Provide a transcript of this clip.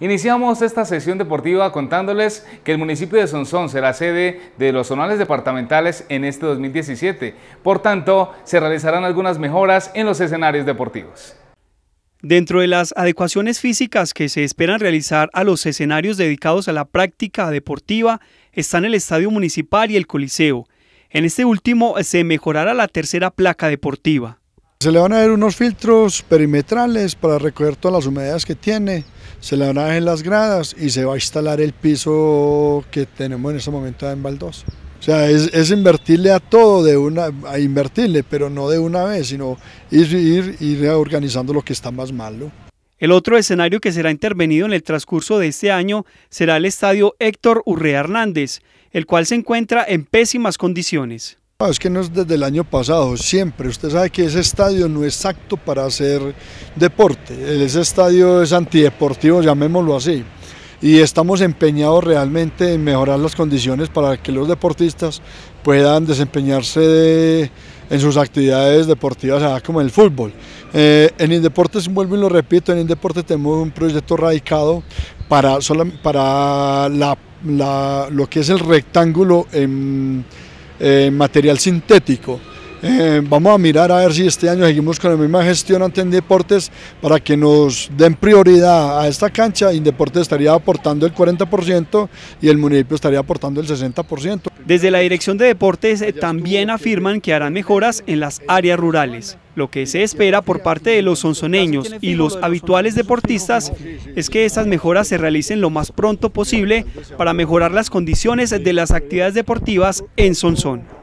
Iniciamos esta sesión deportiva contándoles que el municipio de Sonsón será sede de los zonales departamentales en este 2017. Por tanto, se realizarán algunas mejoras en los escenarios deportivos. Dentro de las adecuaciones físicas que se esperan realizar a los escenarios dedicados a la práctica deportiva están el Estadio Municipal y el Coliseo. En este último se mejorará la tercera placa deportiva. Se le van a ver unos filtros perimetrales para recoger todas las humedades que tiene, se le van a en las gradas y se va a instalar el piso que tenemos en este momento en Baldosa. O sea, es, invertirle a todo de una, a invertirle, pero no de una vez, sino ir, ir, ir organizando lo que está más malo. El otro escenario que será intervenido en el transcurso de este año será el estadio Héctor Urrea Hernández, el cual se encuentra en pésimas condiciones. Es que no es desde el año pasado, siempre. Usted sabe que ese estadio no es apto para hacer deporte. Ese estadio es antideportivo, llamémoslo así. Y estamos empeñados realmente en mejorar las condiciones para que los deportistas puedan desempeñarse en sus actividades deportivas, ah, como el fútbol. Eh, en Indeportes, vuelvo y lo repito, en Indeportes tenemos un proyecto radicado para, para lo que es el rectángulo en eh, material sintético. Eh, vamos a mirar a ver si este año seguimos con la misma gestión ante deportes para que nos den prioridad a esta cancha. Indeportes estaría aportando el 40% y el municipio estaría aportando el 60%. Desde la Dirección de Deportes eh, también afirman que harán mejoras en las áreas rurales. Lo que se espera por parte de los sonzoneños y los habituales deportistas es que estas mejoras se realicen lo más pronto posible para mejorar las condiciones de las actividades deportivas en Sonzón.